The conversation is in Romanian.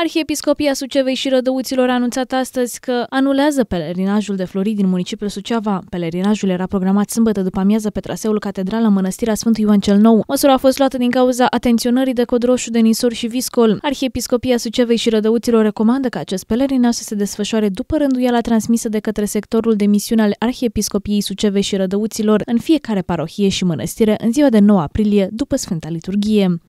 Arhiepiscopia Sucevei și Rădăuților a anunțat astăzi că anulează pelerinajul de flori din municipiul Suceava. Pelerinajul era programat sâmbătă după amiază pe traseul Catedrală Mănăstirea Sfântului Ioan cel Nou. Măsura a fost luată din cauza atenționării de cod roșu de nisor și viscol. Arhiepiscopia Sucevei și Rădăuților recomandă ca acest pelerinaj să se desfășoare după rânduiala transmisă de către sectorul de misiune al Arhiepiscopiei Sucevei și Rădăuților în fiecare parohie și mănăstire în ziua de 9 aprilie după Sfânta Liturghie.